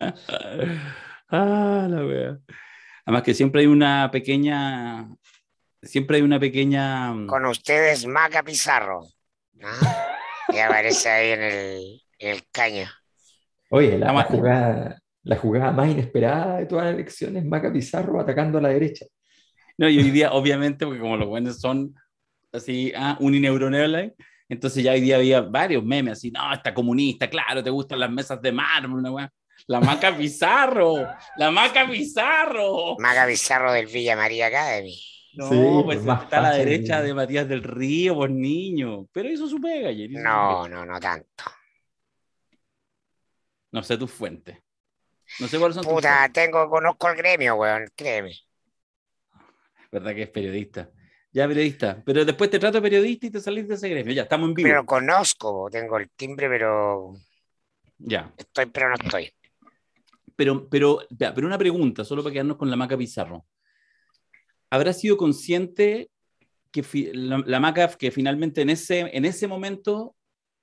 ah, la wea. Además que siempre hay una pequeña. Siempre hay una pequeña. Mm, Con ustedes, Maca Pizarro. que aparece ahí en el, en caño. Oye, la, más jugada, la jugada más inesperada de todas las elecciones, Maca Pizarro atacando a la derecha. No, y hoy día, obviamente, porque como los buenos son así, ah, unineuronales, entonces ya hoy día había varios memes así, no, está comunista, claro, te gustan las mesas de mármol, una weá. La Maca Pizarro. La Maca Pizarro. Maca Pizarro del Villa María Academy. No, pues, pues está a la derecha de Matías del Río, pues niño. Pero hizo su pega ayer. No, no, no tanto. No sé tu fuente. No sé cuáles son Puta, tengo, conozco el gremio, weón, créeme. Verdad que es periodista. Ya, periodista. Pero después te trato periodista y te salís de ese gremio. Ya, estamos en vivo. Pero conozco, tengo el timbre, pero. Ya. Estoy, pero no estoy pero, pero, pero una pregunta, solo para quedarnos con la Maca Pizarro. ¿Habrá sido consciente que la, Maca, que finalmente en ese, en ese momento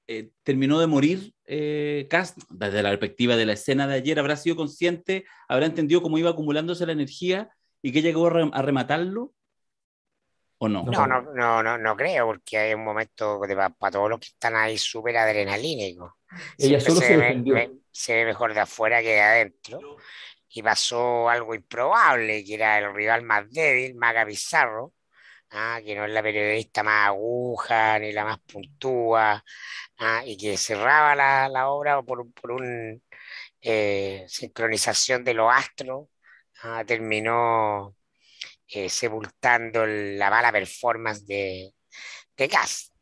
eh, terminó de morir, eh, Cast, desde la perspectiva de la escena de ayer, habrá sido consciente, habrá entendido cómo iba acumulándose la energía y que llegó a, rematarlo? ¿O no? No, no, no, no, creo, porque hay un momento para todos los que están ahí súper adrenalínicos. Ella solo se, defendió se ve mejor de afuera que de adentro. Y pasó algo improbable, que era el rival más débil, Maga Pizarro, ah, que no es la periodista más aguja ni la más puntúa, ah, y que cerraba la, obra por, por una eh, sincronización de los astros, ah, terminó eh, sepultando la mala performance de, de Gas.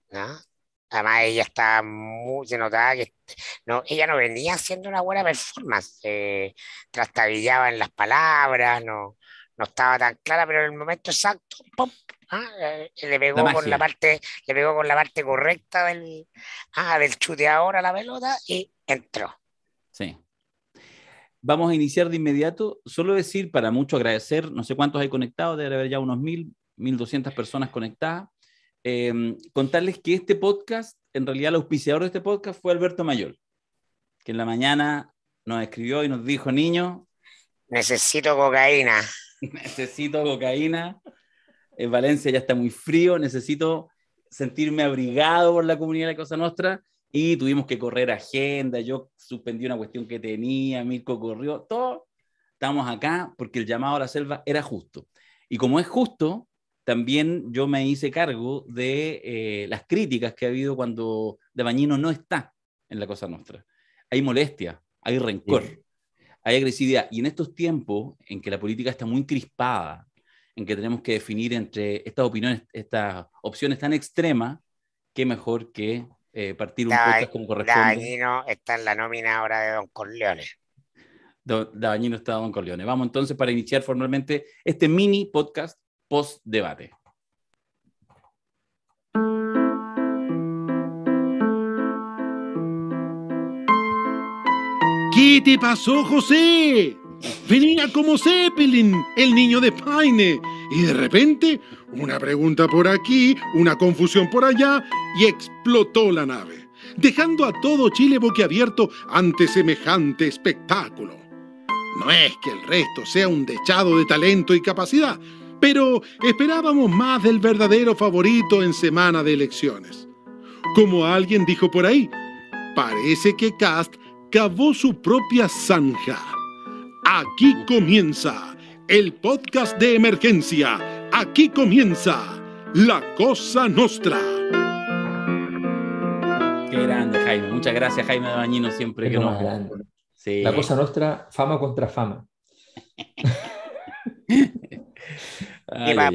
Además, ella estaba muy, se que no, ella no venía haciendo una buena performance, eh, trastabillaba en las palabras, no, no estaba tan clara, pero en el momento exacto, ah, eh, eh, le pegó con la parte, le pegó con la parte correcta del, ah, del chute ahora la pelota y entró. Sí. Vamos a iniciar de inmediato. Solo decir, para mucho agradecer, no sé cuántos hay conectados, debe haber ya unos mil, mil doscientas personas conectadas. Em, contarles que este podcast, en realidad el auspiciador de este podcast fue Alberto Mayor que en la mañana nos escribió y nos dijo, niño... Necesito cocaína. necesito cocaína. En Valencia ya está muy frío, necesito sentirme abrigado por la comunidad de Cosa Nostra y tuvimos que correr agenda, yo suspendí una cuestión que tenía, Mirko corrió, todo. Estamos acá porque el llamado a la selva era justo. Y como es justo, también yo me hice cargo de eh, las críticas que ha habido cuando Dabañino no está en la Cosa Nuestra. Hay molestia, hay rencor, hay agresividad. Y en estos tiempos en que la política está muy crispada, en que tenemos que definir entre estas opiniones, estas opciones tan extremas, qué mejor que eh, partir un podcast como corresponde. Dabañino está en la nómina ahora de Don Corleone. Dabañino está Don Corleone. Vamos entonces para iniciar formalmente este mini podcast post debate. ¿Qué te pasó, José? Venía como Zeppelin, el niño de Paine. Y de repente, una pregunta por aquí, una confusión por allá, y explotó la nave, dejando a todo Chile boquiabierto ante semejante espectáculo. No es que el resto sea un dechado de talento y capacidad, pero esperábamos más del verdadero favorito en semana de elecciones. Como alguien dijo por ahí, parece que Cast cavó su propia zanja. Aquí comienza el podcast de emergencia. Aquí comienza La Cosa Nostra. Qué grande, Jaime. Muchas gracias, Jaime Bañino, siempre Grande. La Cosa Nostra, fama contra fama.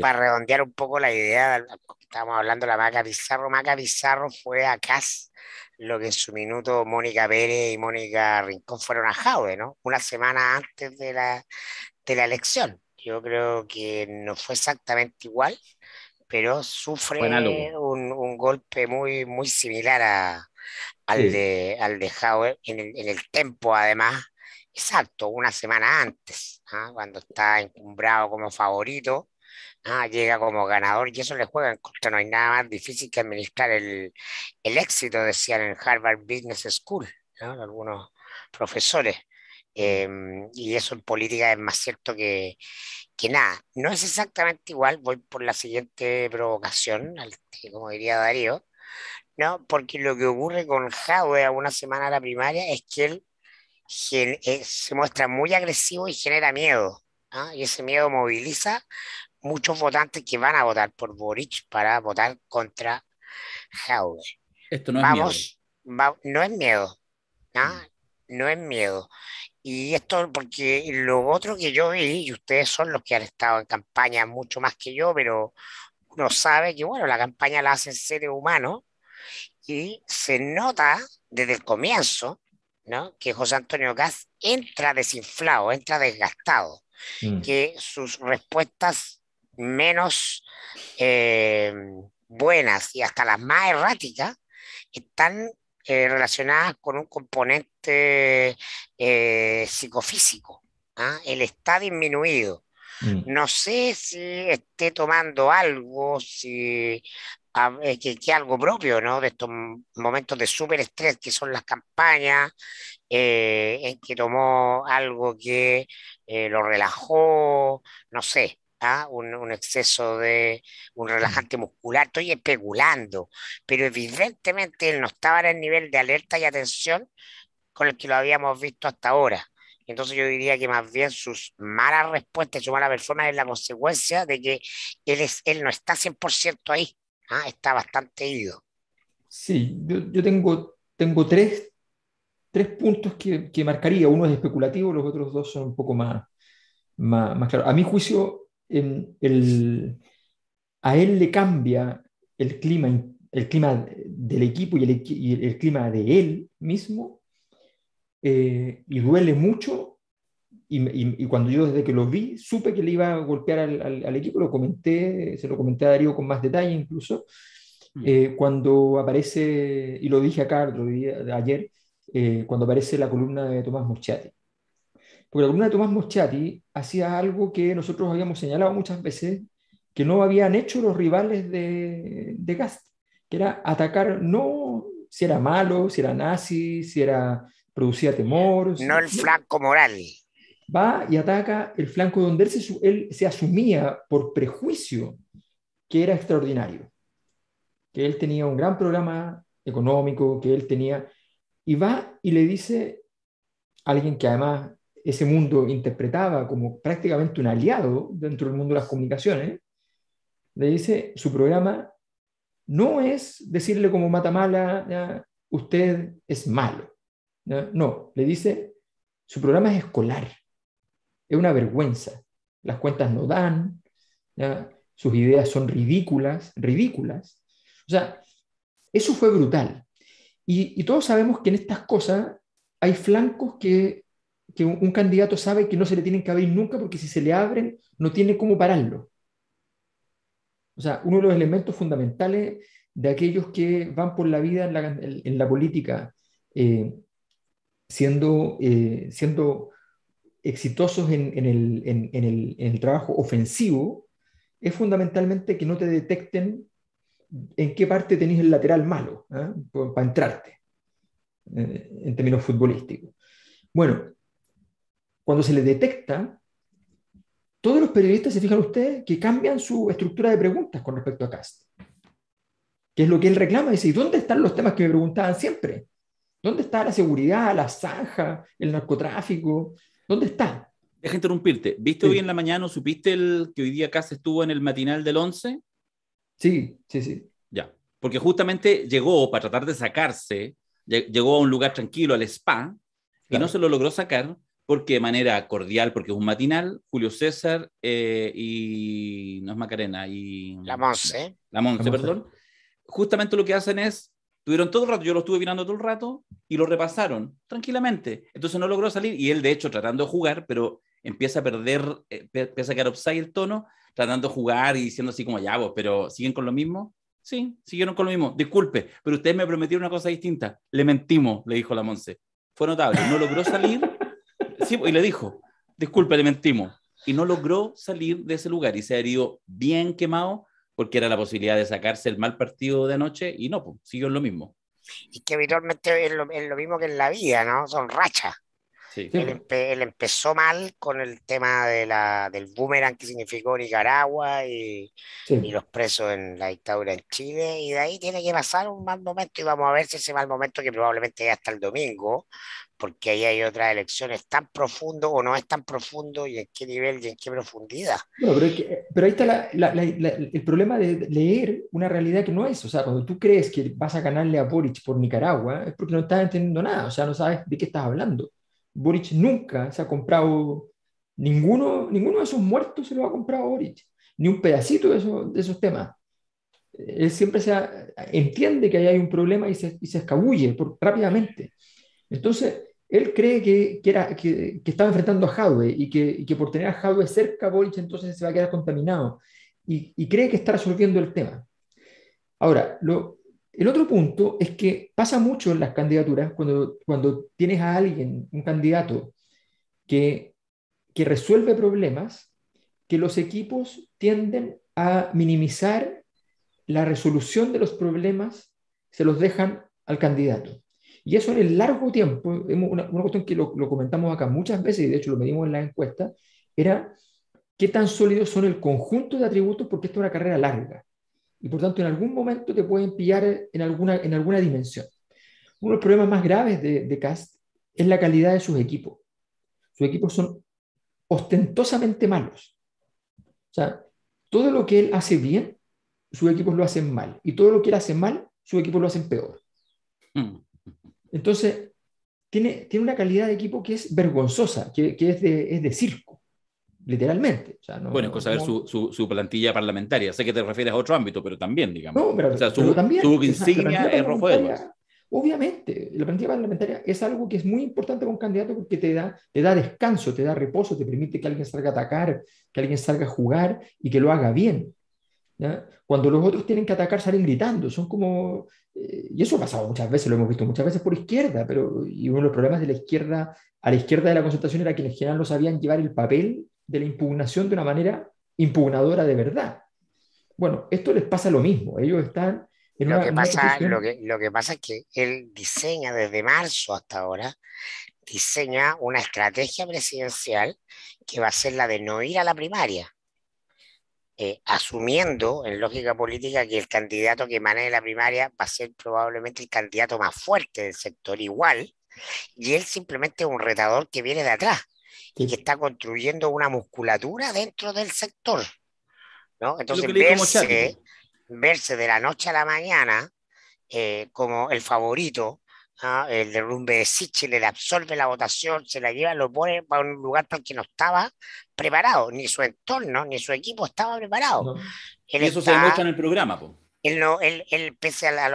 para, redondear un poco la idea, Estamos hablando de la Maca Pizarro. Maca Pizarro fue a lo que en su minuto Mónica Pérez y Mónica Rincón fueron a Jaue ¿no? Una semana antes de la, de la elección. Yo creo que no fue exactamente igual, pero sufre un, un, golpe muy, muy similar al, de, al de en el, en tempo, además, exacto, una semana antes, ¿ah? cuando está encumbrado como favorito Ah, llega como ganador y eso le juega en contra. No hay nada más difícil que administrar el, éxito, decían en Harvard Business School, algunos profesores. Em, y eso en política es más cierto que, nada. No es exactamente igual, voy por la siguiente provocación, como diría Darío, ¿no? porque lo que ocurre con Howard a una semana a la primaria es que él eh, se muestra muy agresivo y genera miedo. ¿ah? Y ese miedo moviliza muchos votantes que van a votar por Boric para votar contra Jaume. Esto no es miedo. no es miedo. ¿no? ¿ah? Mm. no es miedo. Y esto porque lo otro que yo vi, y ustedes son los que han estado en campaña mucho más que yo, pero uno sabe que, bueno, la campaña la hacen seres humanos y se nota desde el comienzo, ¿no? Que José Antonio Gas entra desinflado, entra desgastado, mm. que sus respuestas menos eh, buenas y hasta las más erráticas están eh, relacionadas con un componente eh, psicofísico. ¿ah? el Él está disminuido. Mm. No sé si esté tomando algo, si que, algo propio, ¿no? De estos momentos de súper estrés que son las campañas, en que tomó algo que lo relajó, no sé un, exceso de un relajante muscular, estoy especulando, pero evidentemente él no estaba en el nivel de alerta y atención con el que lo habíamos visto hasta ahora. Entonces yo diría que más bien sus malas respuestas, su mala persona es la consecuencia de que él, es, él no está 100% ahí, ¿ah? está bastante ido. Sí, yo, yo tengo, tengo tres, tres puntos que, que, marcaría. Uno es especulativo, los otros dos son un poco más, más, más claros. A mi juicio, Em, a él le cambia el clima, el clima del equipo y el, clima de él mismo, eh, y duele mucho. Y, cuando yo desde que lo vi, supe que le iba a golpear al, equipo, lo comenté, se lo comenté a Darío con más detalle incluso, mm. eh, cuando aparece, y lo dije acá Carlos ayer, eh, cuando aparece la columna de Tomás Murciati porque alguna columna de Tomás Moschati hacía algo que nosotros habíamos señalado muchas veces, que no habían hecho los rivales de, de Gast, que era atacar no si era malo, si era nazi, si era producía temor. No el flanco moral. Va y ataca el flanco donde se, él se asumía por prejuicio que era extraordinario, que él tenía un gran programa económico, que él tenía, y va y le dice a alguien que además ese mundo interpretaba como prácticamente un aliado dentro del mundo de las comunicaciones, le dice, su programa no es decirle como Matamala, usted es malo. No, le dice, su programa es escolar, es una vergüenza, las cuentas no dan, sus ideas son ridículas, ridículas. O sea, eso fue brutal. y todos sabemos que en estas cosas hay flancos que un, candidato sabe que no se le tienen que abrir nunca porque si se le abren no tiene cómo pararlo. O sea, uno de los elementos fundamentales de aquellos que van por la vida en la, en la política eh, siendo, eh, siendo exitosos en, en, el, en, el, trabajo ofensivo es fundamentalmente que no te detecten en qué parte tenés el lateral malo ¿eh? para entrarte en términos futbolísticos. Bueno, cuando se le detecta, todos los periodistas, se fijan ustedes, que cambian su estructura de preguntas con respecto a Cast. Que es lo que él reclama, dice, ¿y dónde están los temas que me preguntaban siempre? ¿Dónde está la seguridad, la zanja, el narcotráfico? ¿Dónde está? Deja interrumpirte. ¿Viste hoy en la mañana o supiste el, que hoy día Cast estuvo en el matinal del 11? Sí, sí, sí. Ya. Porque justamente llegó para tratar de sacarse, llegó a un lugar tranquilo, al spa, y no se lo logró sacar porque de manera cordial, porque es un matinal, Julio César eh, y. No es Macarena, y. La Monse. La Monse, perdón. Justamente lo que hacen es. Tuvieron todo el rato, yo lo estuve mirando todo el rato y lo repasaron tranquilamente. Entonces no logró salir y él, de hecho, tratando de jugar, pero empieza a perder, eh, empieza a quedar upside el tono, tratando de jugar y diciendo así como ya vos, pero siguen con lo mismo. Sí, siguieron con lo mismo. Disculpe, pero ustedes me prometieron una cosa distinta. Le mentimos, le dijo la Monse. Fue notable, no logró salir y le dijo, disculpe, le mentimos. Y no logró salir de ese lugar y se ha herido bien quemado porque era la posibilidad de sacarse el mal partido de anoche y no, pues, siguió en lo mismo. Y que habitualmente es lo, mismo que en la vida, ¿no? Son rachas. Él, empezó mal con el tema de la, del boomerang que significó Nicaragua y, y, los presos en la dictadura en Chile, y de ahí tiene que pasar un mal momento, y vamos a ver si ese mal momento que probablemente hasta el domingo porque ahí hay otras elecciones tan profundo o no es tan profundo y en qué nivel y en qué profundidad. Bueno, pero, pero, ahí está el problema de leer una realidad que no es. O sea, cuando tú crees que vas a ganarle a Boric por Nicaragua, es porque no estás entendiendo nada, o sea, no sabes de qué estás hablando. Boric nunca se ha comprado, ninguno, ninguno de esos muertos se lo ha comprado Boric, ni un pedacito de, de esos temas. Él siempre se entiende que ahí hay un problema y se, y se escabulle por, rápidamente. Entonces, él cree que, estaba enfrentando a Hadwe y que, por tener a Hadwe cerca, Boric entonces se va a quedar contaminado y, cree que está resolviendo el tema. Ahora, el otro punto es que pasa mucho en las candidaturas cuando, cuando tienes a alguien, un candidato, que, que resuelve problemas, que los equipos tienden a minimizar la resolución de los problemas, se los dejan al candidato. Y eso en el largo tiempo, una, una cuestión que lo, comentamos acá muchas veces, y de hecho lo medimos en la encuesta, era qué tan sólidos son el conjunto de atributos, porque esta es una carrera larga. Y por tanto, en algún momento te pueden pillar en alguna, en alguna dimensión. Uno de los problemas más graves de, de Cast es la calidad de sus equipos. Sus equipos son ostentosamente malos. O sea, todo lo que él hace bien, sus equipos lo hacen mal. Y todo lo que él hace mal, sus equipos lo hacen peor. Mm. Entonces, tiene, tiene una calidad de equipo que es vergonzosa, que, que es, de, es de circo, literalmente. bueno, es cosa de ver su, su, plantilla parlamentaria. Sé que te refieres a otro ámbito, pero también, digamos. No, pero, su, también, insignia es Rojo Obviamente, la plantilla parlamentaria es algo que es muy importante para un candidato porque te da, te da descanso, te da reposo, te permite que alguien salga a atacar, que alguien salga a jugar y que lo haga bien. Cuando los otros tienen que atacar, salen gritando, son como... Eh, y eso ha pasado muchas veces, lo hemos visto muchas veces por izquierda, pero y uno de los problemas de la izquierda, a la izquierda de la concentración era que en general no sabían llevar el papel de la impugnación de una manera impugnadora de verdad. Bueno, esto les pasa lo mismo, ellos están... lo, lo, que, lo que pasa es que él diseña desde marzo hasta ahora, diseña una estrategia presidencial que va a ser la de no ir a la primaria. Eh, asumiendo en lógica política que el candidato que maneje la primaria va a ser probablemente el candidato más fuerte del sector igual, y él simplemente es un retador que viene de atrás y que está construyendo una musculatura dentro del sector. ¿no? Entonces, verse, verse de la noche a la mañana eh, como el favorito el derrumbe de Sichel, le absorbe la votación, se la lleva, lo pone para un lugar para que no estaba preparado, ni su entorno, ni su equipo estaba preparado. eso se demuestra en el programa, Él, pese a,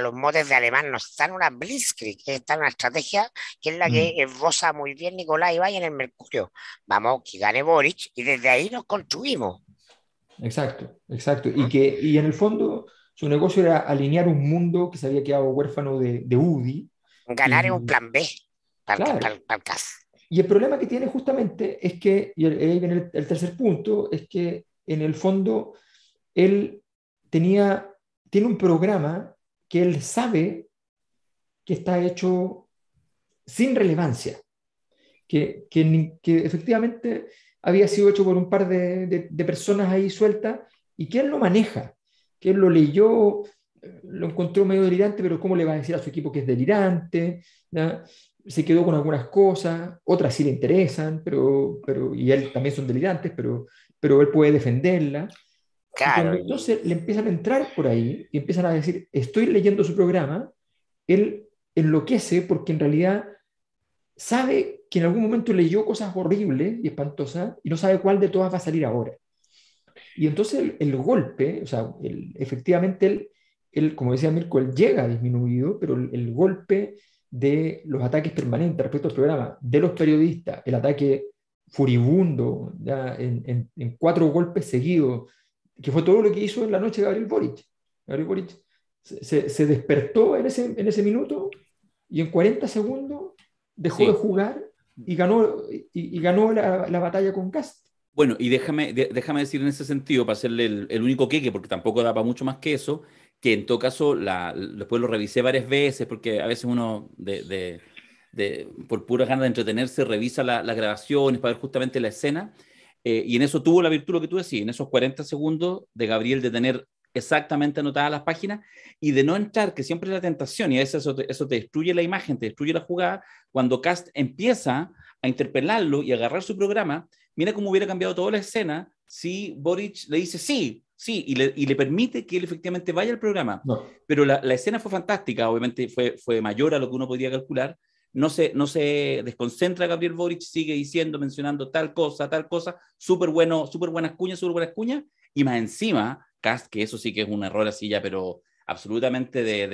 los motes de alemán, no está en una blitzkrieg, está en una estrategia que es la que mm. esboza muy bien Nicolás Ibai en el Mercurio. Vamos, que gane Boric, y desde ahí nos construimos. Exacto, exacto. Y ¿Mm? que y en el fondo su negocio era alinear un mundo que se había quedado huérfano de, UDI. Ganar en un plan B para, claro. Y el problema que tiene justamente es que, y ahí viene el, tercer punto, es que en el fondo él tenía, tiene un programa que él sabe que está hecho sin relevancia, que, que, efectivamente había sido hecho por un par de, personas ahí sueltas y que él no maneja que él lo leyó, lo encontró medio delirante, pero ¿cómo le va a decir a su equipo que es delirante? Se quedó con algunas cosas, otras sí le interesan, pero, pero, y él también son delirantes, pero, pero él puede defenderla. Claro. entonces le empiezan a entrar por ahí y empiezan a decir, estoy leyendo su programa, él enloquece porque en realidad sabe que en algún momento leyó cosas horribles y espantosas y no sabe cuál de todas va a salir ahora. Y entonces el, golpe, o sea, efectivamente, el, el, como decía Mirko, él llega disminuido, pero el, golpe de los ataques permanentes respecto al programa de los periodistas, el ataque furibundo en, cuatro golpes seguidos, que fue todo lo que hizo en la noche Gabriel Boric. Gabriel Boric se, se, despertó en ese, en ese minuto y en 40 segundos dejó de jugar y ganó, ganó la, batalla con Castro. Bueno, y déjame, déjame decir en ese sentido, para hacerle el, único queque, porque tampoco da para mucho más que eso, que en todo caso después lo revisé varias veces, porque a veces uno por pura ganas de entretenerse revisa las grabaciones para ver justamente la escena, eh, y en eso tuvo la virtud lo que tú decís, en esos 40 segundos de Gabriel de tener exactamente anotadas las páginas y de no entrar, que siempre es la tentación, y a veces eso eso te destruye la imagen, te destruye la jugada, cuando Cast empieza a interpelarlo y agarrar su programa, Mira cómo hubiera cambiado toda la escena si Boric le dice sí, sí, y le, permite que él efectivamente vaya al programa. Pero la, escena fue fantástica, obviamente fue, fue mayor a lo que uno podía calcular. No se, no se desconcentra Gabriel Boric, sigue diciendo, mencionando tal cosa, tal cosa, súper bueno, súper buenas cuñas, súper buenas cuñas, y más encima, Cast, que eso sí que es un error así ya, pero absolutamente de,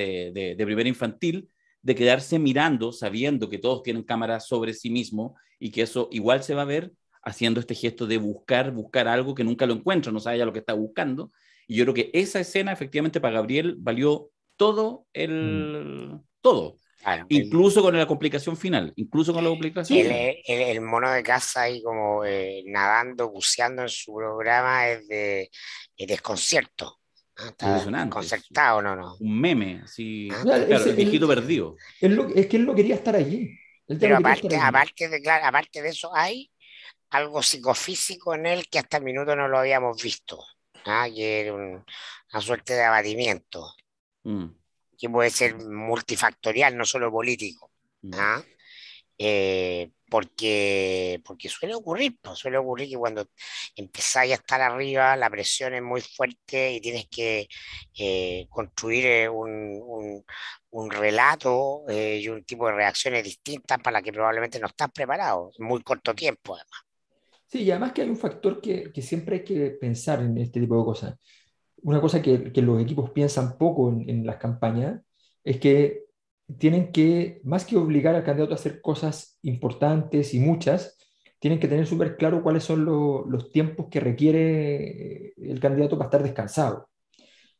de primera infantil, de quedarse mirando, sabiendo que todos tienen cámaras sobre sí mismo y que eso igual se va a ver, haciendo este gesto de buscar, buscar algo que nunca lo encuentra, no sabe ya lo que está buscando. Y yo creo que esa escena efectivamente para Gabriel valió todo el... Mm. Todo. Ah, incluso con la complicación final, incluso con la complicación. El, mono de casa ahí como eh, nadando, buceando en su programa es de, desconcierto. Ah, está concertado, no, no. Un meme, así. Ah, claro, el viejito perdido. es que él no quería estar allí. Pero aparte, aparte de eso, hay algo psicofísico en él que hasta el minuto no lo habíamos visto. Que ¿ah? era una suerte de abatimiento, mm. que puede ser multifactorial, no solo político. Mm. ¿ah? Eh, porque, porque suele ocurrir, pues, suele ocurrir que cuando empezáis a estar arriba, la presión es muy fuerte y tienes que eh, construir eh, un, relato y un tipo de reacciones distintas para las que probablemente no estás preparado, en muy corto tiempo además. Sí, y además que hay un factor que, siempre hay que pensar en este tipo de cosas. Una cosa que, los equipos piensan poco en, las campañas es que tienen que, más que obligar al candidato a hacer cosas importantes y muchas, tienen que tener súper claro cuáles son los tiempos que requiere el candidato para estar descansado.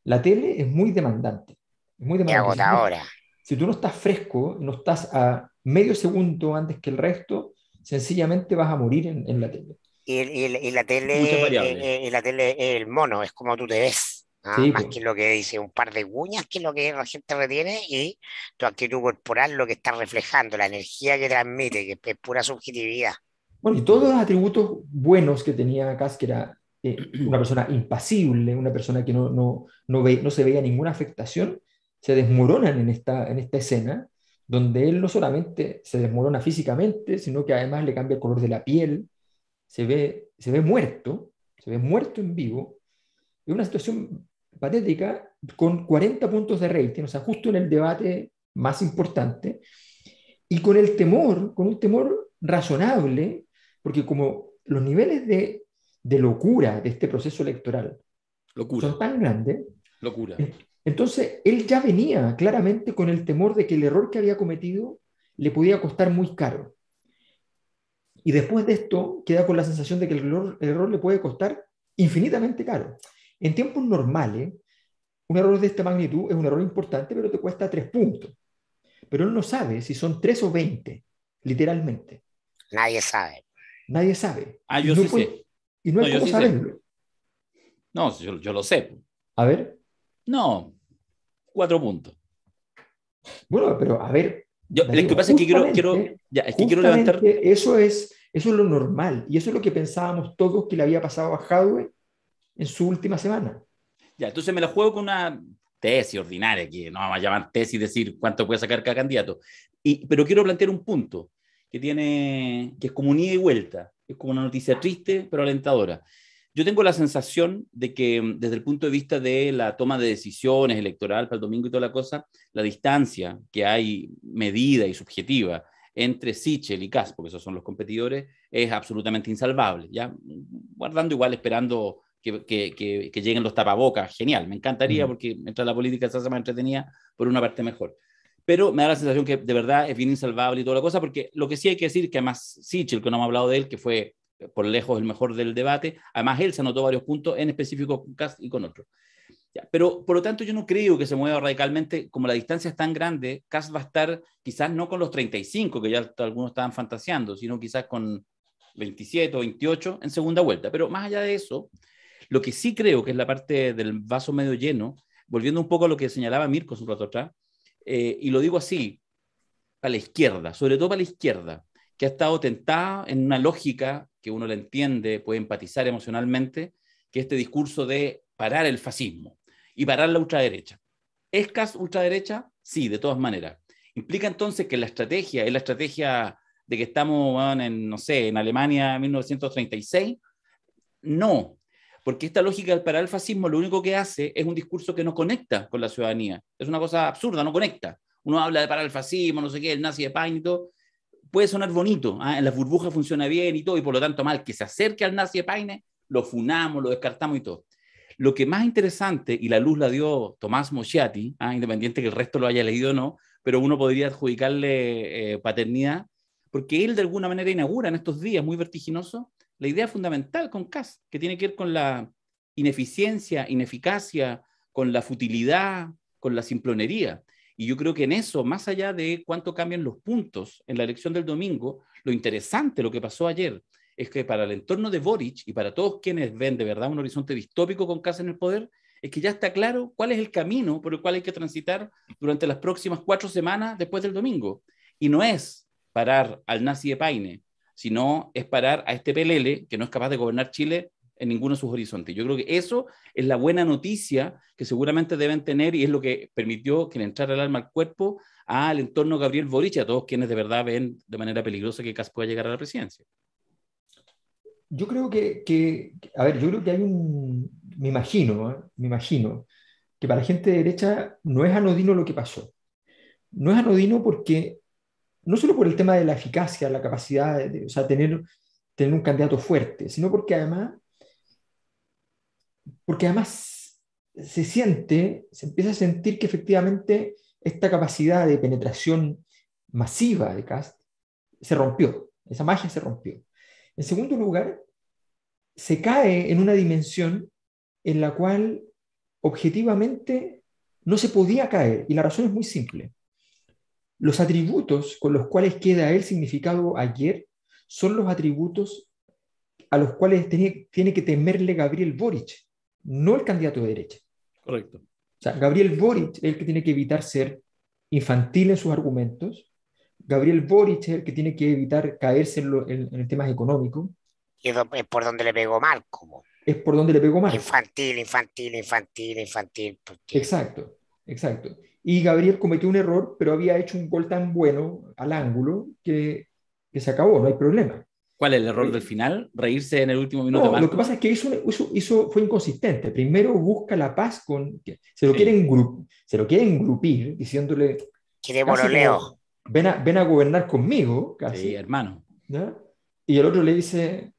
La tele es muy demandante. Es muy demandante. Si tú no estás fresco, no estás a medio segundo antes que el resto, sencillamente vas a morir en, en la tele. Y, la tele, y, la tele, eh, eh, eh, el mono, es como tú te ves. ¿ah? más que lo que dice, un par de uñas que es lo que la gente retiene y tu actitud corporal lo que está reflejando, la energía que transmite, que es pura subjetividad. Bueno, y todos los atributos buenos que tenía Kass, que era una persona impasible, una persona que no, no, no, ve, no se veía ninguna afectación, se desmoronan en esta, en esta escena donde él no solamente se desmorona físicamente, sino que además le cambia el color de la piel, se ve, se ve muerto, se ve muerto en vivo. Es una situación patética con 40 puntos de rating, o sea, justo en el debate más importante, y con el temor, con un temor razonable, porque como los niveles de, locura de este proceso electoral locura. son tan grandes, locura. Eh, entonces, él ya venía claramente con el temor de que el error que había cometido le podía costar muy caro. Y después de esto, queda con la sensación de que el error, le puede costar infinitamente caro. En tiempos normales, un error de esta magnitud es un error importante, pero te cuesta tres puntos. Pero él no sabe si son tres o veinte, literalmente. Nadie sabe. Nadie sabe. Ah, yo sí sé. Y no, es como No, yo, lo sé. A ver. No, cuatro puntos. Bueno, pero a ver. Yo, lo que pasa es que quiero, quiero, ya, es que quiero levantar. Eso es, eso es lo normal y eso es lo que pensábamos todos que le había pasado a Hadwe en su última semana. Ya, entonces me la juego con una tesis ordinaria, que no vamos a llamar tesis decir cuánto puede sacar cada candidato. Y, pero quiero plantear un punto que tiene, que es como un ida y vuelta, es como una noticia triste pero alentadora. Yo tengo la sensación de que mm, desde el punto de vista de la toma de decisiones electoral para el domingo y toda la cosa, la distancia que hay medida y subjetiva entre Sichel y Cas, porque esos son los competidores, es absolutamente insalvable. ¿ya? Guardando igual, esperando que, que, lleguen los tapabocas, genial, me encantaría porque mientras la política se hace más entretenida, por una parte mejor. Pero me da la sensación que de verdad es bien insalvable y toda la cosa, porque lo que sí hay que decir, que además Sichel, que no hemos hablado de él, que fue por lejos el mejor del debate. Además, él se anotó varios puntos en específico con Cast y con otros. Pero, por lo tanto, yo no creo que se mueva radicalmente. Como la distancia es tan grande, Cast va a estar quizás no con los 35, que ya algunos estaban fantaseando, sino quizás con 27 o 28 en segunda vuelta. Pero más allá de eso, lo que sí creo que es la parte del vaso medio lleno, volviendo un poco a lo que señalaba Mirko un rato atrás, eh, y lo digo así, a la izquierda, sobre todo a la izquierda, que ha estado tentada en una lógica que uno le entiende, puede empatizar emocionalmente, que este discurso de parar el fascismo y parar la ultraderecha. ¿Es CAS ultraderecha? Sí, de todas maneras. Implica entonces que la estrategia es la estrategia de que estamos en, no sé, en Alemania 1936. No, porque esta lógica del parar el fascismo lo único que hace es un discurso que no conecta con la ciudadanía. Es una cosa absurda, no conecta. Uno habla de parar el fascismo, no sé qué, el nazi de Pain y puede sonar bonito, ¿ah? en las burbujas funciona bien y todo, y por lo tanto mal que se acerque al nazi de lo funamos, lo descartamos y todo. Lo que más interesante, y la luz la dio Tomás Mosciati, ¿ah? independiente que el resto lo haya leído o no, pero uno podría adjudicarle eh, paternidad, porque él de alguna manera inaugura en estos días muy vertiginosos la idea fundamental con CAS, que tiene que ver con la ineficiencia, ineficacia, con la futilidad, con la simplonería. Y yo creo que en eso, más allá de cuánto cambian los puntos en la elección del domingo, lo interesante, lo que pasó ayer, es que para el entorno de Boric y para todos quienes ven de verdad un horizonte distópico con casa en el poder, es que ya está claro cuál es el camino por el cual hay que transitar durante las próximas cuatro semanas después del domingo. Y no es parar al nazi de Paine, sino es parar a este PLL que no es capaz de gobernar Chile en ninguno de sus horizontes. Yo creo que eso es la buena noticia que seguramente deben tener y es lo que permitió que le entrara el alma al cuerpo al entorno Gabriel Boric y a todos quienes de verdad ven de manera peligrosa que Cas pueda llegar a la presidencia. Yo creo que, que, a ver, yo creo que hay un, me imagino, ¿eh? me imagino, que para gente de derecha no es anodino lo que pasó. No es anodino porque, no solo por el tema de la eficacia, la capacidad, de, o sea, tener, tener un candidato fuerte, sino porque además porque además se siente, se empieza a sentir que efectivamente esta capacidad de penetración masiva de Cast se rompió, esa magia se rompió. En segundo lugar, se cae en una dimensión en la cual objetivamente no se podía caer, y la razón es muy simple. Los atributos con los cuales queda el significado ayer son los atributos a los cuales tiene, tiene que temerle Gabriel Boric, no el candidato de derecha. Correcto. O sea, Gabriel Boric es el que tiene que evitar ser infantil en sus argumentos. Gabriel Boric es el que tiene que evitar caerse en, el en, temas económicos. es por donde le pegó mal, como. Es por donde le pegó mal. Infantil, infantil, infantil, infantil. Exacto, exacto. Y Gabriel cometió un error, pero había hecho un gol tan bueno al ángulo que se acabó, no hay problema. ¿Cuál es el error del final? ¿Reírse en el último minuto? No, lo que pasa es que eso, fue inconsistente. Primero busca la paz con... Se lo, quieren, se lo quieren grupir diciéndole... Queremos Leo. Ven a, ven a gobernar conmigo, casi. Sí, hermano. Y el otro le dice,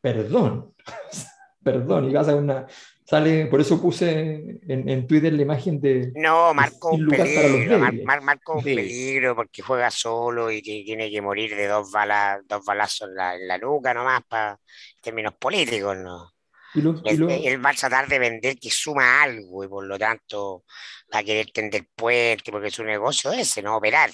perdón. perdón. Y vas a una, por eso puse en, Twitter la imagen de. No, Marco un peligro, peligro porque juega solo y que tiene que morir de dos balas, dos balazos en la, en nuca nomás para términos políticos, ¿no? Él, va a tratar de vender que suma algo y por lo tanto va a querer tender puente porque es un negocio ese, no operar.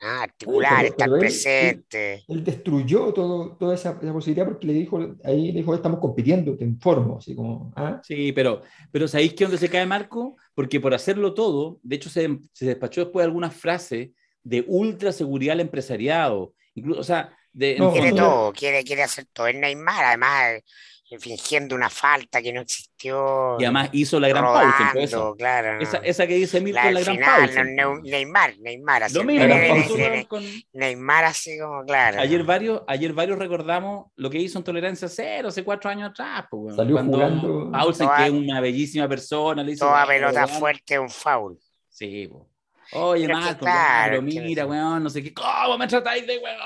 Ah, articular, estar presente. Él, destruyó todo, toda esa, posibilidad porque le dijo, ahí le dijo, estamos compitiendo, te informo, así como, ¿ah? Sí, pero, pero ¿sabéis qué donde se cae Marco? Porque por hacerlo todo, de hecho se, se despachó después de alguna frase de ultra seguridad al empresariado, incluso, o sea, de, no, quiere todo, quiere, quiere hacer todo, es Neymar, además fingiendo una falta que no existió. Y además hizo la gran pausa. Pues, esa, que dice Mirko la, la gran pausa. Neymar, Neymar. Lo mismo, Neymar así como, claro. Ayer varios, ayer varios recordamos lo que hizo en Tolerancia Cero hace cuatro años atrás. Pues, Salió cuando jugando. Paulsen, que es una bellísima persona, Toda pelota fuerte, un foul. Sí, pues. Oye, Marco, claro, mira, no sé qué. ¿Cómo me tratáis de weón?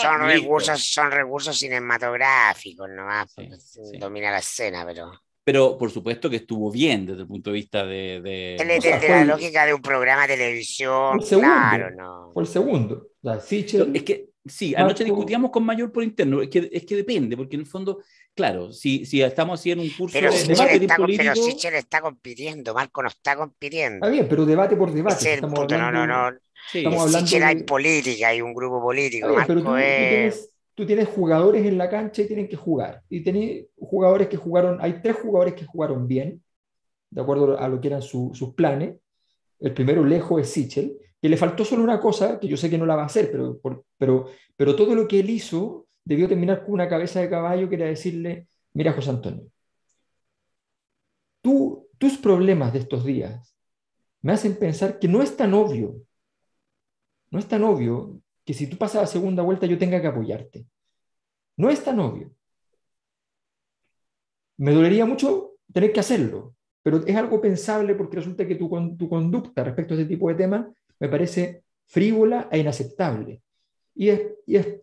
Son recursos, son recursos cinematográficos nomás, sí, domina pues, la escena, pero pero por supuesto que estuvo bien desde el punto de vista de... de, la lógica de un programa de televisión, por segundo, claro, no. Por segundo, la Sitchell... Es que Sí, ah, anoche discutíamos con Mayor por interno, es que, es que depende, porque en el fondo, claro, si, si estamos haciendo un curso de debate está, político... Pero Sichel está compitiendo, Marco no está compitiendo. Está bien, pero debate por debate. no, no, no. Sichel de... hay política, hay un grupo político, Marco tú, es... tú, tienes, jugadores en la cancha y tienen que jugar. Y tenés jugadores que jugaron, hay tres jugadores que jugaron bien, de acuerdo a lo que eran sus planes. El primero, lejos, es Sichel que le faltó solo una cosa, que yo sé que no la va a hacer, pero, pero, pero todo lo que él hizo debió terminar con una cabeza de caballo que era decirle, mira José Antonio, tú, tus problemas de estos días me hacen pensar que no es tan obvio, no es tan obvio que si tú pasas la segunda vuelta yo tenga que apoyarte. No es tan obvio. Me dolería mucho tener que hacerlo, pero es algo pensable porque resulta que tu, tu conducta respecto a este tipo de temas me parece frívola e inaceptable. Y,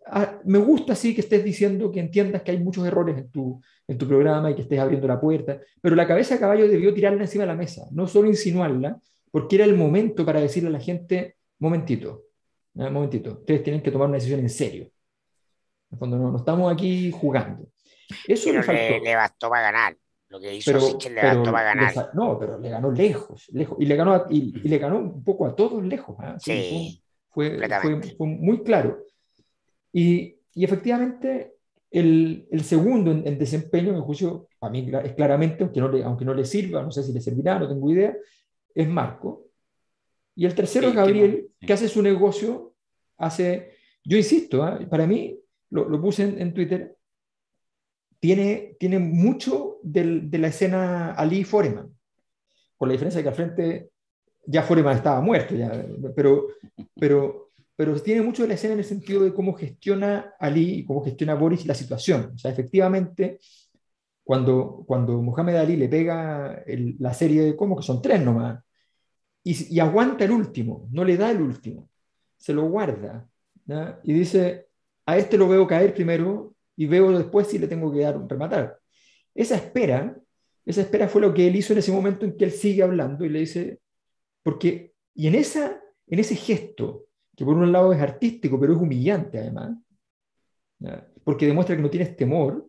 ah, me gusta sí que estés diciendo que entiendas que hay muchos errores en tu, en tu programa y que estés abriendo la puerta, pero la cabeza a caballo debió tirarla encima de la mesa, no solo insinuarla, porque era el momento para decirle a la gente, momentito, ah, momentito, ustedes tienen que tomar una decisión en serio. En fondo, no, no estamos aquí jugando. Eso le, le, bastó para ganar que hizo pero, ganar. no, pero le ganó lejos, lejos. Y le ganó, y, le ganó un poco a todos lejos. ¿ah? Sí, fue, fue, muy claro. Y, y efectivamente, el, el segundo en, desempeño, en juicio, a mí es claramente, aunque no, le, aunque no le sirva, no sé si le servirá, no tengo idea, es Marco. Y el tercero es Gabriel, que, hace su negocio, hace, yo insisto, ¿ah? para mí, lo, lo puse en Twitter, tiene, mucho de la escena Ali Foreman, con la diferencia de que al frente ya Foreman estaba muerto, ya, pero, pero, pero tiene mucho de la escena en el sentido de cómo gestiona Ali y cómo gestiona Boris la situación. O sea, efectivamente, cuando, cuando Mohamed Ali le pega la serie de cómo, que son tres nomás, y, y, aguanta el último, no le da el último, se lo guarda, y dice, a este lo veo caer primero, y veo después si le tengo que dar un rematar. Esa espera, esa espera fue lo que él hizo en ese momento en que él sigue hablando y le dice, porque, y en, esa, en ese gesto, que por un lado es artístico, pero es humillante además, porque demuestra que no tienes temor,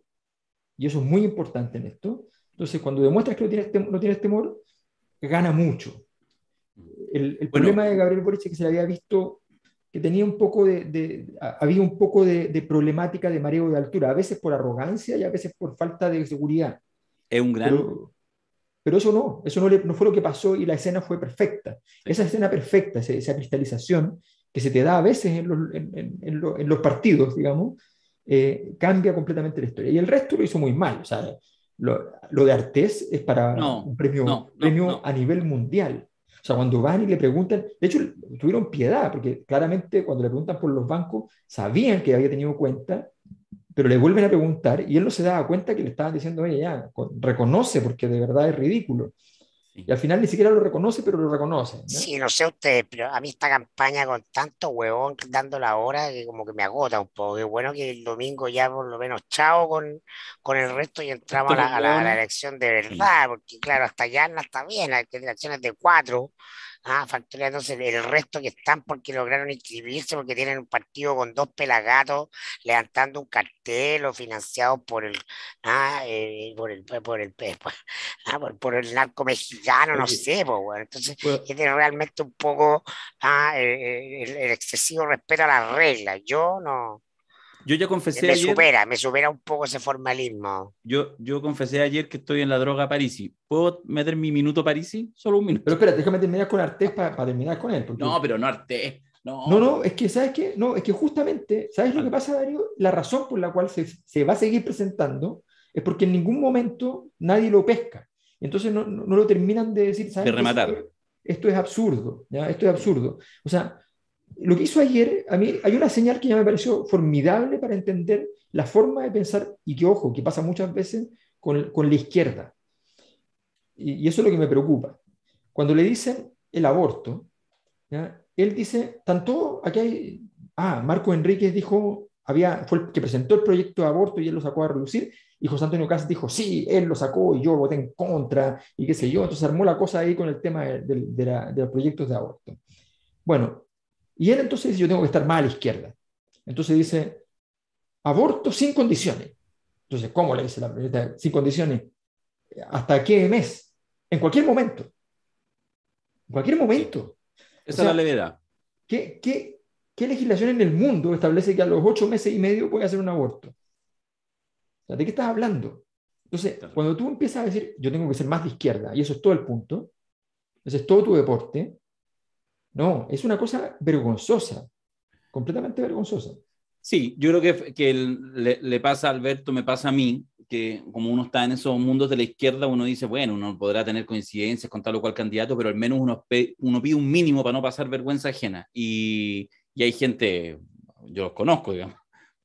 y eso es muy importante en esto, entonces cuando demuestras que no tienes, temor, no tienes temor gana mucho. El, problema de Gabriel Boric es que se le había visto tenía un poco de, había un poco de, problemática de mareo de altura, a veces por arrogancia y a veces por falta de seguridad. Es un gran... Pero, eso no, eso no, no, fue lo que pasó y la escena fue perfecta. Esa escena perfecta, esa, cristalización que se te da a veces en los, en, partidos, digamos, eh, cambia completamente la historia. Y el resto lo hizo muy mal. O sea, lo, de Artés es para un premio, premio a nivel mundial sea, cuando van y le preguntan, de hecho, tuvieron piedad, porque claramente cuando le preguntan por los bancos, sabían que había tenido cuenta, pero le vuelven a preguntar y él no se daba cuenta que le estaban diciendo, oye, ya, reconoce porque de verdad es ridículo. Y al final ni siquiera lo reconoce, pero lo reconoce. Sí, no sé usted, pero a mí esta campaña con tanto huevón dando la hora que como que me agota un poco. Qué bueno que el domingo ya por lo menos chao con, con el resto y entramos a la, elección de verdad, porque claro, hasta ya no está bien, las elecciones de cuatro Ah, factoría, entonces, el resto que están porque lograron inscribirse, porque tienen un partido con dos pelagatos levantando un cartel o financiado por el, ah, eh, por el, por el, eh, ah, el narco mexicano, no sé, entonces es realmente un poco ah, eh, el, excesivo respeto a las reglas. Yo no, yo ya confesé. Me supera, me supera un poco ese formalismo. Yo, yo confesé ayer que estoy en la droga Parisi. ¿Puedo meter mi minuto Parisi? Solo un minuto. Pero espérate, déjame terminar con Artés para terminar con él. No, pero no Artés. No. no. no, es que, ¿sabes qué? No, es que justamente, ¿sabes lo que pasa, Darío? La razón por la cual se, se va a seguir presentando es porque en ningún momento nadie lo pesca. Entonces no, no, lo terminan de decir, ¿sabes? De rematar. esto es absurdo, ¿ya? Esto es absurdo. O sea, lo que hizo ayer, a mí hay una señal que ya me pareció formidable para entender la forma de pensar, y que ojo, que pasa muchas veces con, la izquierda. Y, eso es lo que me preocupa. Cuando le dicen el aborto, él dice, tanto aquí hay, ah, Marco Enríquez dijo, había, fue el que presentó el proyecto de aborto y él lo sacó a reducir, y José Antonio Casas dijo, sí, él lo sacó y yo voté en contra, y qué sé yo, entonces armó la cosa ahí con el tema de, de los proyectos de aborto. Bueno, y él entonces dice, yo tengo que estar más a la izquierda. Entonces dice, aborto sin condiciones. Entonces, ¿cómo le dice la presidenta? Sin condiciones. ¿Hasta qué mes? En cualquier momento. En cualquier momento. Esa es la levedad. ¿qué, qué, qué legislación en el mundo establece que a los ocho meses y medio puede hacer un aborto? ¿De qué estás hablando? Entonces, cuando tú empiezas a decir, yo tengo que ser más de izquierda, y eso es todo el punto, ese es todo tu deporte, no, es una cosa vergonzosa, completamente vergonzosa. Sí, yo creo que, le, pasa a Alberto, me pasa a mí, que como uno está en esos mundos de la izquierda, uno dice, bueno, uno podrá tener coincidencias con tal o cual candidato, pero al menos uno, uno pide un mínimo para no pasar vergüenza ajena. Y, y hay gente, yo los conozco, digamos,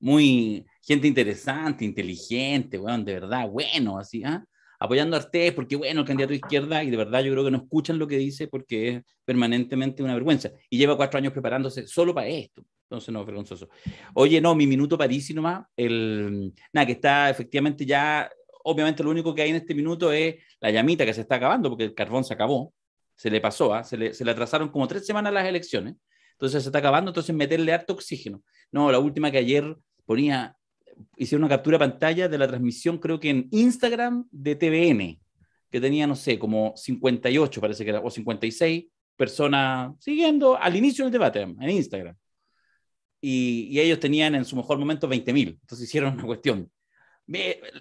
muy gente interesante, inteligente, bueno, de verdad, bueno, así, ¿ah? apoyando a Artés porque, bueno, el candidato de izquierda, y de verdad yo creo que no escuchan lo que dice porque es permanentemente una vergüenza. Y lleva cuatro años preparándose solo para esto. Entonces, no, vergonzoso. Oye, no, mi minuto París nomás, el, nada, que está efectivamente ya, obviamente lo único que hay en este minuto es la llamita que se está acabando porque el carbón se acabó, se le pasó, ¿ah? se, le, se le atrasaron como tres semanas las elecciones. Entonces se está acabando, entonces meterle harto oxígeno. No, la última que ayer ponía hicieron una captura pantalla de la transmisión, creo que en Instagram de TVN, que tenía, no sé, como 58, parece que era, o 56 personas siguiendo al inicio del debate en Instagram. Y, ellos tenían en su mejor momento 20.000, entonces hicieron una cuestión.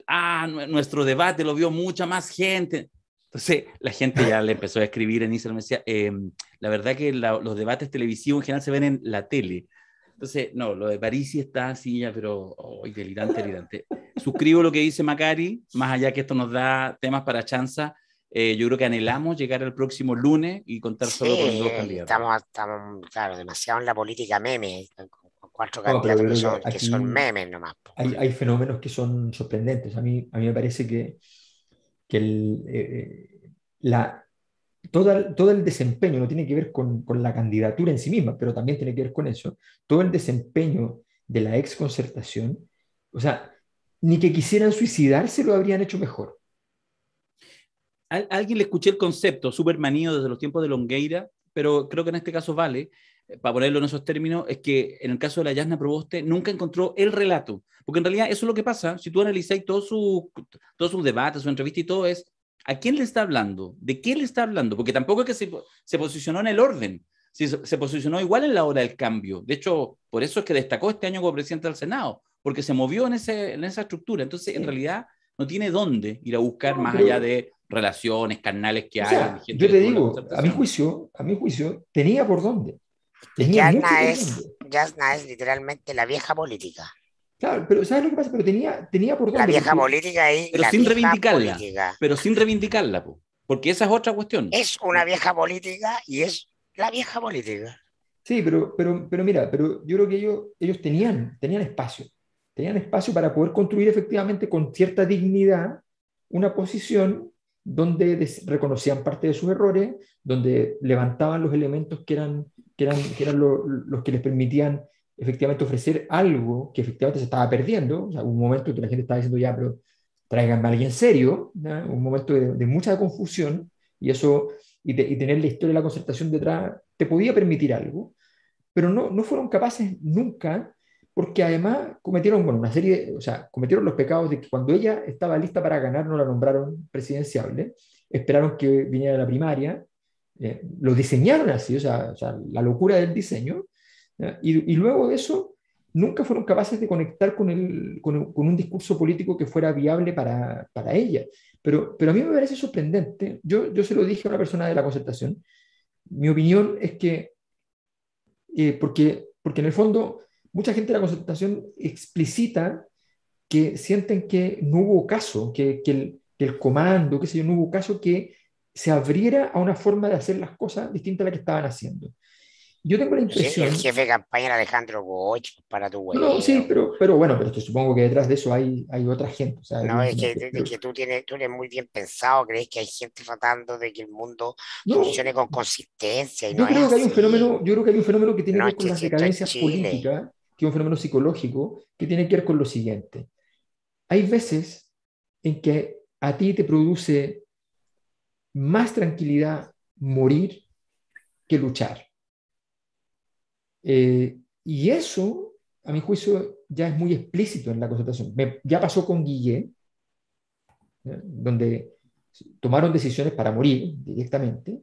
Ah, nuestro debate lo vio mucha más gente. Entonces la gente ya le empezó a escribir en Instagram, decía, em, la verdad que los debates televisivos en general se ven en la tele. Entonces, no, lo de París sí está así ya, pero hoy oh, delirante, delirante. Suscribo lo que dice Macari, más allá que esto nos da temas para chanza. Eh, yo creo que anhelamos llegar el próximo lunes y contar solo con dos candidatos. Estamos, estamos, claro, demasiado en la política meme, con cuatro candidatos que son, memes nomás. Hay, fenómenos que son sorprendentes. A mí, a mí me parece que, que eh, eh, la, todo el, todo el desempeño, no tiene que ver con, la candidatura en sí misma, pero también tiene que ver con eso, todo el desempeño de la ex concertación, o sea, ni que quisieran suicidarse lo habrían hecho mejor. alguien le escuché el concepto, manío desde los tiempos de Longueira, pero creo que en este caso vale, eh, para ponerlo en esos términos, es que en el caso de la Yasna Proboste nunca encontró el relato, porque en realidad eso es lo que pasa, si tú analizas todos sus todos sus debates, su entrevista y todo es, ¿A quién le está hablando? ¿De qué le está hablando? Porque tampoco es que se, posicionó en el orden, se, se posicionó igual en la hora del cambio. De hecho, por eso es que destacó este año como presidente del Senado, porque se movió en, ese, en esa estructura. Entonces, en realidad, no tiene dónde ir a buscar más allá de relaciones, canales que hay. yo te digo, a mi juicio, a mi juicio, tenía por dónde. es, dónde. es literalmente la vieja política. Claro, pero ¿sabes lo que pasa? Pero tenía, tenía por dónde. La vieja política ahí. Pero sin reivindicarla. Pero sin reivindicarla, porque esa es otra cuestión. Es una vieja política y es la vieja política. Sí, pero, pero, pero mira, pero yo creo que ellos, ellos tenían, tenían espacio. Tenían espacio para poder construir efectivamente con cierta dignidad una posición donde reconocían parte de sus errores, donde levantaban los elementos que eran, que eran, que eran los que les permitían efectivamente ofrecer algo que efectivamente se estaba perdiendo, un momento que la gente estaba diciendo ya, pero tráiganme a alguien serio, un momento de, mucha confusión, y eso, y, tener la historia de la concertación detrás, te podía permitir algo, pero no, no fueron capaces nunca, porque además cometieron, bueno, una serie, o sea, cometieron los pecados de que cuando ella estaba lista para ganar, no la nombraron presidenciable, esperaron que viniera la primaria, lo diseñaron así, o o sea, la locura del diseño, y, luego de eso, nunca fueron capaces de conectar con, un discurso político que fuera viable para, ella. Pero, a mí me parece sorprendente, yo, se lo dije a una persona de la concertación, mi opinión es que, eh, porque, en el fondo mucha gente de la concertación explicita que sienten que no hubo caso, que, el, que el, comando, qué sé yo, no hubo caso que se abriera a una forma de hacer las cosas distinta a la que estaban haciendo yo tengo la impresión. el jefe de campaña Alejandro Goch pues, para tu No, sí, pero, pero bueno, pero te supongo que detrás de eso hay, hay otra gente. no, es que, tú, tienes, tú eres muy bien pensado, crees que hay gente tratando de que el mundo funcione con consistencia. yo, creo que hay un fenómeno, yo creo que hay un fenómeno que tiene que ver con las decadencias políticas, que es un fenómeno psicológico, que tiene que ver con lo siguiente. Hay veces en que a ti te produce más tranquilidad morir que luchar. Eh, y eso, a mi juicio, ya es muy explícito en la constatación. ya pasó con Guillén eh, donde tomaron decisiones para morir directamente,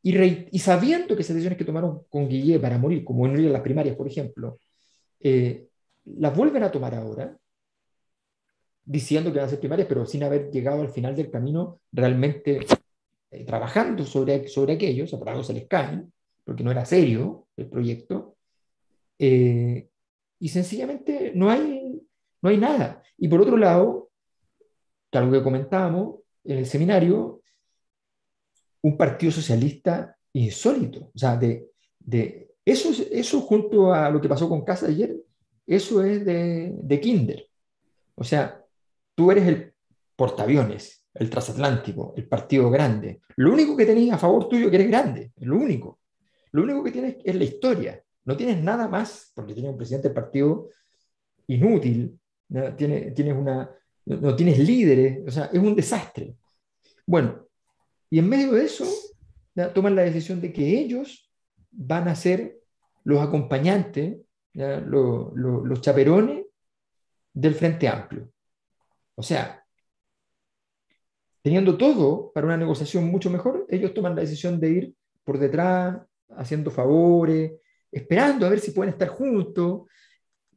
y, y, sabiendo que esas decisiones que tomaron con Guillén para morir, como en las primarias, por ejemplo, eh, las vuelven a tomar ahora, diciendo que van a ser primarias, pero sin haber llegado al final del camino realmente trabajando sobre, sobre aquello, o sea, por algo se les caen, porque no era serio el proyecto, eh, y sencillamente no hay, no hay nada. Y por otro lado, algo que comentábamos en el seminario, un partido socialista insólito. O sea, de, de eso, eso junto a lo que pasó con Casa ayer, eso es de, de Kinder. O sea, tú eres el portaaviones, el transatlántico, el partido grande. Lo único que tenéis a favor tuyo que eres grande, lo único. Lo único que tienes es la historia. No tienes nada más, porque tienes un presidente del partido inútil, ¿no? Tiene, tienes una, no tienes líderes, o sea, es un desastre. Bueno, y en medio de eso, toman la decisión de que ellos van a ser los acompañantes, los, los chaperones del Frente Amplio. O sea, teniendo todo para una negociación mucho mejor, ellos toman la decisión de ir por detrás haciendo favores, esperando a ver si pueden estar juntos,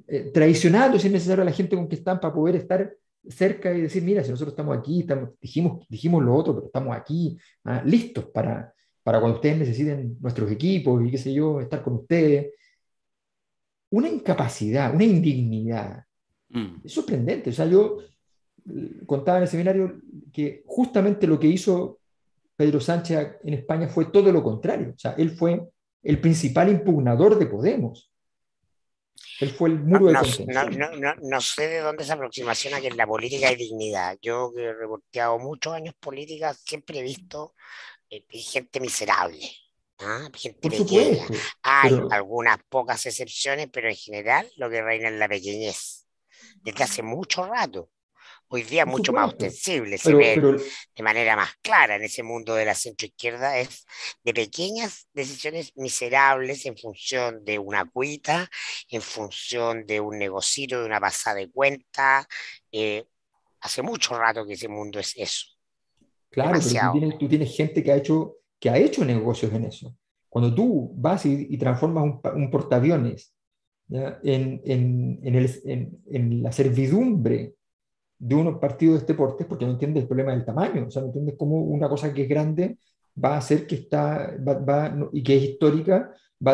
eh, traicionando si es necesario a la gente con que están para poder estar cerca y decir, mira, si nosotros estamos aquí, dijimos, dijimos lo otro, pero estamos aquí, ah, listos para, para cuando ustedes necesiten nuestros equipos y qué sé yo, estar con ustedes. Una incapacidad, una indignidad. Mm. Es sorprendente. O sea, yo eh, contaba en el seminario que justamente lo que hizo Pedro Sánchez en España fue todo lo contrario. O sea, él fue el principal impugnador de Podemos. Él fue el muro de no, no, sé de dónde esa aproximación a que en la política hay dignidad. Yo que he reporteado muchos años política, siempre he visto eh, gente miserable. ¿ah? Gente pequeña. hay algunas pocas excepciones, pero en general lo que reina es la pequeñez. Desde hace mucho rato hoy día mucho más ostensible, se ve de manera más clara en ese mundo de la centroizquierda, es de pequeñas decisiones miserables en función de una cuita, en función de un negocio, de una pasada de cuenta. Eh, hace mucho rato que ese mundo es eso. Claro, tú tienes, gente que ha, hecho, que ha hecho negocios en eso. Cuando tú vas y, transformas un, portaaviones En, en, en la servidumbre de unos partidos de este porte porque no entiendes el problema del tamaño, o sea, no entiendes cómo una cosa que es grande va a hacer que está, va, va, y que es histórica,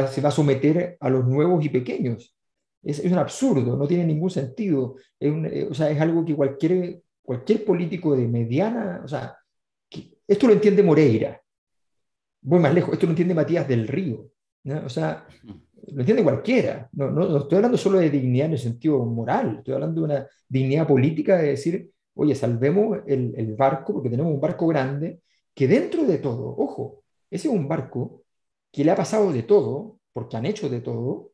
se va a someter a los nuevos y pequeños. Es, un absurdo, no tiene ningún sentido. Eh, o sea, es algo que cualquier, cualquier político de mediana, o sea, esto lo entiende Moreira. Voy más lejos, esto lo entiende Matías del Río. O sea, lo entiende cualquiera. No, no, estoy hablando solo de dignidad en el sentido moral, estoy hablando de una dignidad política de decir, oye, salvemos el, el barco porque tenemos un barco grande que dentro de todo, ojo, ese es un barco que le ha pasado de todo, porque han hecho de todo,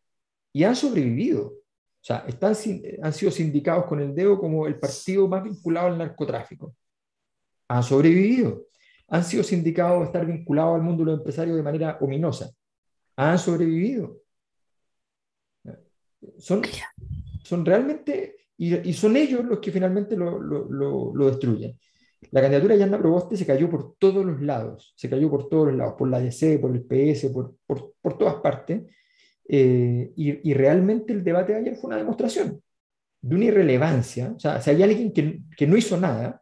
y han sobrevivido. O sea, están, han sido sindicados con el dedo como el partido más vinculado al narcotráfico. Han sobrevivido. Han sido sindicados a estar vinculados al mundo de los empresarios de manera ominosa. Han sobrevivido. Son, son realmente, y, y son ellos los que finalmente lo, lo, lo, destruyen. La candidatura de Yanna Proboste se cayó por todos los lados, se cayó por todos los lados, por la DC, por el PS, por, todas partes. Eh, y, realmente el debate de ayer fue una demostración de una irrelevancia. O sea, si hay alguien que, que no hizo nada,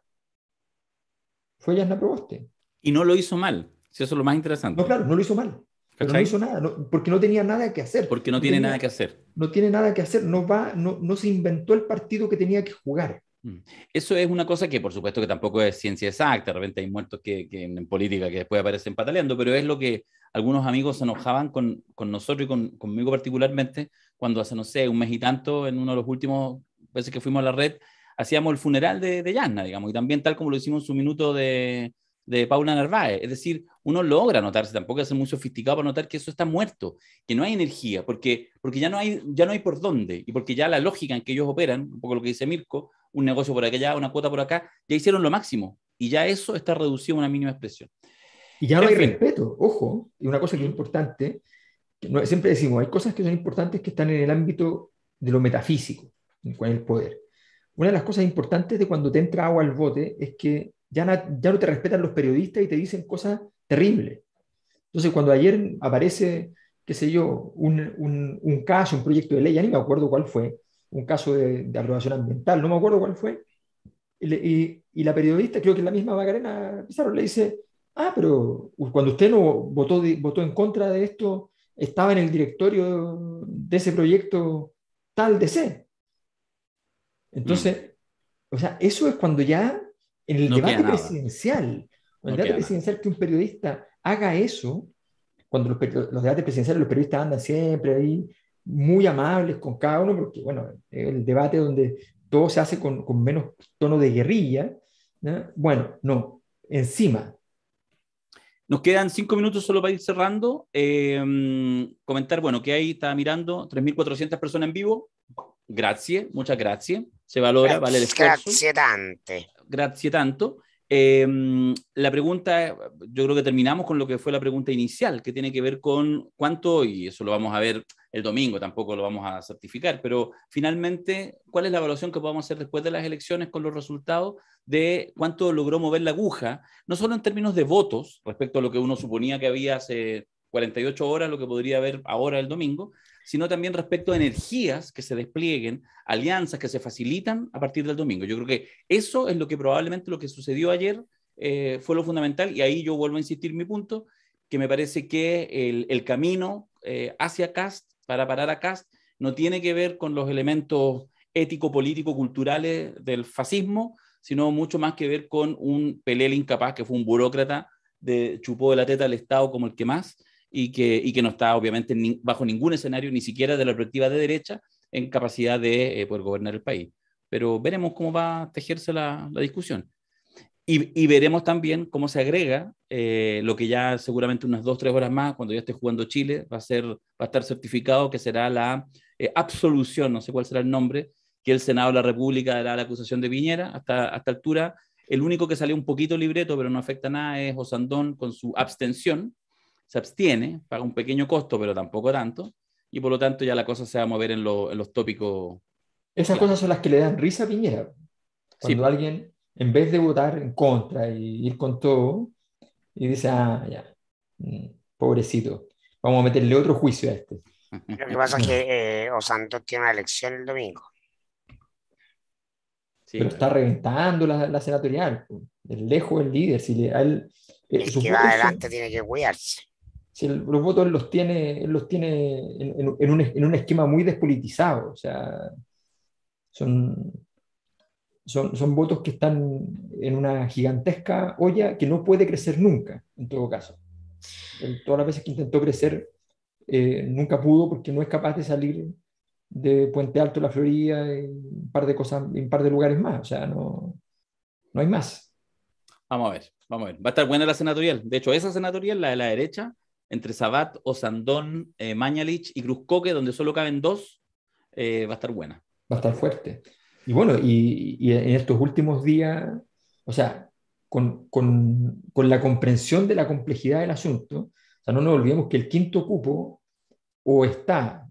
fue Yanna Proboste. Y no lo hizo mal, si eso es lo más interesante. No, claro, no lo hizo mal. Pero no hizo nada, porque no tenía nada que hacer. Porque no, tiene nada que hacer. No tiene nada que hacer, no, va, no, no se inventó el partido que tenía que jugar. Mm. Eso es una cosa que, por supuesto, que tampoco es ciencia exacta. De repente hay muertos que, que en política que después aparecen pataleando, pero es lo que algunos amigos se enojaban con, con nosotros y con, conmigo particularmente cuando hace, no sé, un mes y tanto, en uno de los últimos veces que fuimos a la red, hacíamos el funeral de, de Yasna, digamos, y también tal como lo hicimos en su minuto de, de Paula Narváez. Es decir, uno logra notarse, tampoco es muy sofisticado para notar que eso está muerto, que no hay energía, porque, porque ya, no hay, ya no hay por dónde, y porque ya la lógica en que ellos operan, un poco lo que dice Mirko, un negocio por aquella, una cuota por acá, ya hicieron lo máximo, y ya eso está reducido a una mínima expresión. Y ya no hay respeto, ojo, y una cosa que es importante, que no, siempre decimos, hay cosas que son importantes que están en el ámbito de lo metafísico, con el poder. Una de las cosas importantes de cuando te entra agua al bote es que ya, no te respetan los periodistas y te dicen cosas terribles. Entonces, cuando ayer aparece, qué sé yo, un, caso, un proyecto de ley, ya ni me acuerdo cuál fue, un caso de, de aprobación ambiental, no me acuerdo cuál fue, y, la periodista, creo que es la misma Macarena Pizarro, le dice, ah, pero cuando usted no votó, votó en contra de esto, estaba en el directorio de ese proyecto tal de C. Entonces, mm. o sea, eso es cuando ya en el debate presidencial, en debate presidencial que un periodista haga eso, cuando los, debates presidenciales los periodistas andan siempre ahí muy amables con cada uno, porque bueno, el debate donde todo se hace con, menos tono de guerrilla, bueno, no, encima. Nos quedan cinco minutos solo para ir cerrando. Em, comentar, bueno, que ahí estaba mirando 3.400 personas en vivo, Gracias, muchas gracias, se valora, vale el esfuerzo. gracias tante. Gracias tanto. Em, la pregunta, yo creo que terminamos con lo que fue la pregunta inicial, que tiene que ver con cuánto, y eso lo vamos a ver el domingo, tampoco lo vamos a certificar, pero finalmente, ¿cuál es la evaluación que podemos hacer después de las elecciones con los resultados de cuánto logró mover la aguja, no solo en términos de votos, respecto a lo que uno suponía que había hace 48 horas, lo que podría haber ahora el domingo, sino también respecto a energías que se desplieguen, alianzas que se facilitan a partir del domingo. Yo creo que eso es lo que probablemente lo que sucedió ayer eh, fue lo fundamental y ahí yo vuelvo a insistir mi punto, que me parece que el, camino eh, hacia CAST, para parar a CAST, no tiene que ver con los elementos ético, político, culturales del fascismo, sino mucho más que ver con un Pelel incapaz, que fue un burócrata de chupó de la teta al Estado como el que más, y que, y que no está obviamente bajo ningún escenario, ni siquiera de la perspectiva de derecha, en capacidad de eh, poder gobernar el país. Pero veremos cómo va a tejerse la, discusión. Y, veremos también cómo se agrega eh, lo que ya seguramente unas dos, tres horas más, cuando ya esté jugando Chile, va a, ser, va a estar certificado que será la eh, absolución, no sé cuál será el nombre, que el Senado de la República dará la acusación de Viñera, Hasta, hasta altura, el único que salió un poquito libreto, pero no afecta nada, es Osandón con su abstención, se abstiene, paga un pequeño costo, pero tampoco tanto, y por lo tanto ya la cosa se va a mover en, los tópicos. Esas cosas son las que le dan risa a Piñera. Cuando alguien, en vez de votar en contra y ir con todo, y dice, ah, ya, mm, pobrecito, vamos a meterle otro juicio a este. Lo que pasa es que eh, tiene una elección el domingo. pero está reventando la, senatorial. Es lejos el líder. Si eh, el que va adelante tiene que cuidarse si los votos los tiene, los tiene en, un, en, un, esquema muy despolitizado, o sea, son, son, son, votos que están en una gigantesca olla que no puede crecer nunca, en todo caso. todas las veces que intentó crecer, eh, nunca pudo porque no es capaz de salir de Puente Alto, La Florida, y un par de cosas, un par de lugares más, o sea, no, no hay más. Vamos a ver, vamos a ver. Va a estar buena la senatorial. De hecho, esa senatorial, la de la derecha, entre Sabat, Osandón, eh, Mañalich y Cruzcoque, donde solo caben dos, eh, va a estar buena. Va a estar fuerte. Y bueno, y, y en estos últimos días, o sea, con, la comprensión de la complejidad del asunto, o sea, no nos olvidemos que el quinto cupo o está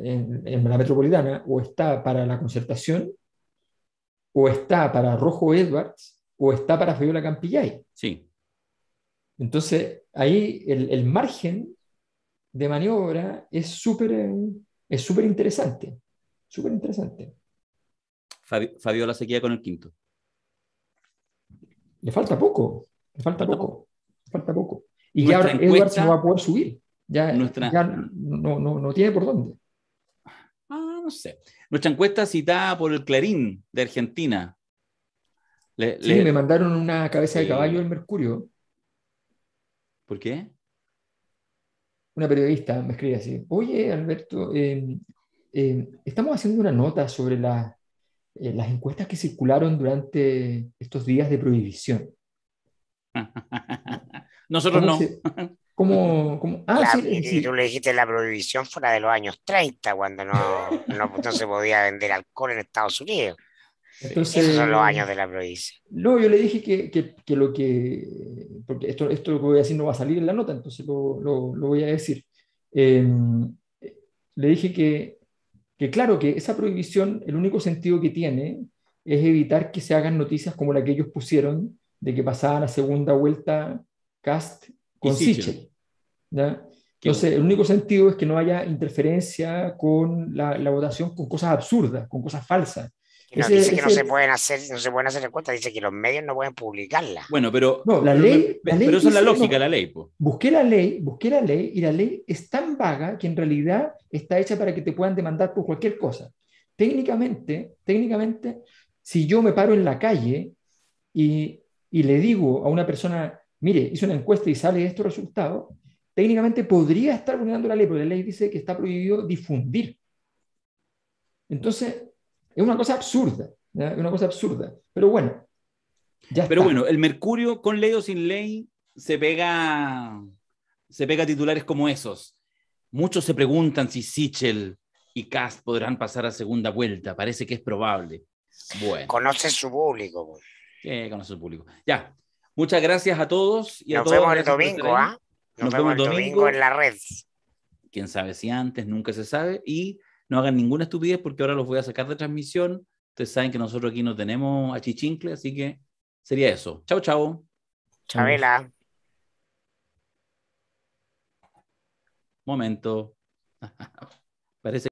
en, la metropolitana, o está para la concertación, o está para Rojo Edwards, o está para Fabiola Campillay. Sí. Entonces, ahí el, margen de maniobra es súper es interesante. Súper interesante. Fabio, la sequía con el quinto. Le falta poco. Le falta, poco. Le falta poco. Y ya no va a poder subir. Ya, no, no, tiene por dónde. Ah, no sé. Nuestra encuesta citada por el Clarín de Argentina. Le, sí, me mandaron una cabeza de caballo el Mercurio ¿Por qué? Una periodista me escribe así, oye Alberto, em, em, estamos haciendo una nota sobre eh, las encuestas que circularon durante estos días de prohibición. Nosotros no. cómo, Ah, Tú le dijiste la prohibición fuera de los años 30, cuando no, no se podía vender alcohol en Estados Unidos. Entonces, son los años de la prohibición No, yo le dije que, que, que, lo que. Porque esto, esto lo que voy a decir no va a salir en la nota, entonces lo, lo, voy a decir. Em, le dije que, que, claro, que esa prohibición, el único sentido que tiene es evitar que se hagan noticias como la que ellos pusieron de que pasaba la segunda vuelta Cast con Sichel. Entonces, el único sentido es que no haya interferencia con la, la votación con cosas absurdas, con cosas falsas dice que no, se pueden hacer, no se pueden hacer encuestas, dice que los medios no pueden publicarla. Bueno, pero. No, la ley, pero eso es la lógica, de la ley. Busqué la ley, busqué la ley, y la ley es tan vaga que en realidad está hecha para que te puedan demandar por cualquier cosa. Técnicamente, técnicamente, si yo me paro en la calle y, y le digo a una persona, mire, hice una encuesta y sale estos resultados, técnicamente podría estar vulnerando la ley, porque la ley dice que está prohibido difundir. Entonces, es una cosa absurda, Es una cosa absurda. Pero bueno, ya Pero bueno, el Mercurio con ley o sin ley se pega, se pega titulares como esos. Muchos se preguntan si Sichel y Cast podrán pasar a segunda vuelta. Parece que es probable. Bueno. Conoce su público. Pues. Sí, conoce su público. Ya. Muchas gracias a todos. Y ¿ah? Nos vemos el domingo, ¿ah? Nos, vemos, el domingo. domingo en la red. Quién sabe si antes, nunca se sabe. Y no hagan ninguna estupidez porque ahora los voy a sacar de transmisión. Ustedes saben que nosotros aquí no tenemos achichincle, así que sería eso. Chao, chao. Chabela. Momento. Parece